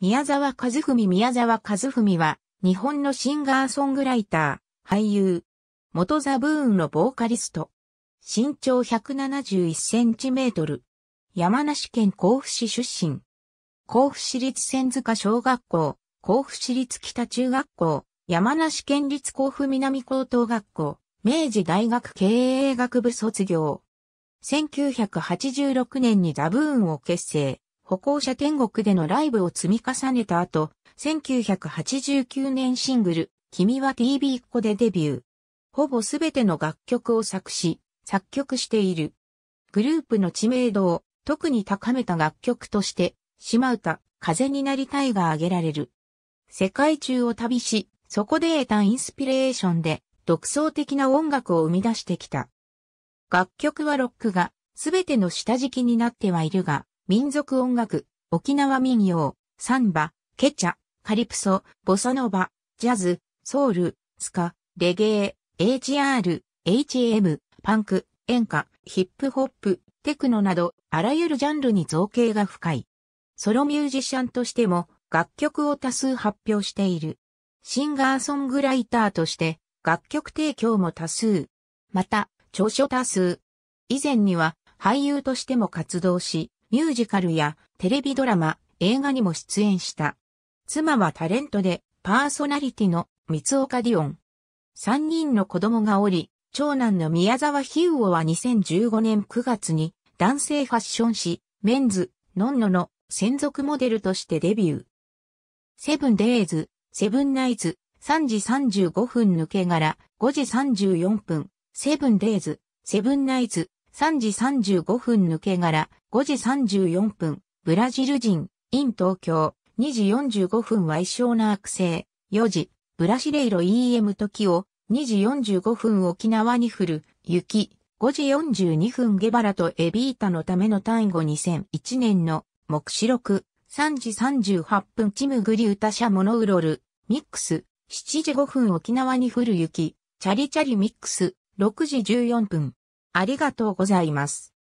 宮沢和文宮沢和文は、日本のシンガーソングライター、俳優、元ザブーンのボーカリスト。身長171センチメートル。山梨県甲府市出身。甲府市立千塚小学校、甲府市立北中学校、山梨県立甲府南高等学校、明治大学経営学部卒業。1986年にザブーンを結成。歩行者天国でのライブを積み重ねた後、1989年シングル、君は TV っ子でデビュー。ほぼすべての楽曲を作詞、作曲している。グループの知名度を特に高めた楽曲として、島歌、風になりたいが挙げられる。世界中を旅し、そこで得たインスピレーションで、独創的な音楽を生み出してきた。楽曲はロックが、すべての下敷きになってはいるが、民族音楽、沖縄民謡、サンバ、ケチャ、カリプソ、ボサノバ、ジャズ、ソウル、スカ、レゲエ、HR、HM、パンク、演歌、ヒップホップ、テクノなど、あらゆるジャンルに造形が深い。ソロミュージシャンとしても、楽曲を多数発表している。シンガーソングライターとして、楽曲提供も多数。また、著書多数。以前には、俳優としても活動し、ミュージカルやテレビドラマ、映画にも出演した。妻はタレントでパーソナリティの三岡ディオン。三人の子供がおり、長男の宮沢ヒウオは2015年9月に男性ファッション誌、メンズ、ノンノの専属モデルとしてデビュー。セブンデイズ、セブンナイズ、3時35分抜け殻、5時34分、セブンデイズ、セブンナイズ、3時35分抜け殻、5時34分、ブラジル人、イン東京、2時45分は一ーな悪性、4時、ブラシレイロ EM 時を、2時45分沖縄に降る、雪、5時42分ゲバラとエビータのための単語2001年の、目視録、3時38分チムグリウタシャモノウロル、ミックス、7時5分沖縄に降る雪、チャリチャリミックス、6時14分、ありがとうございます。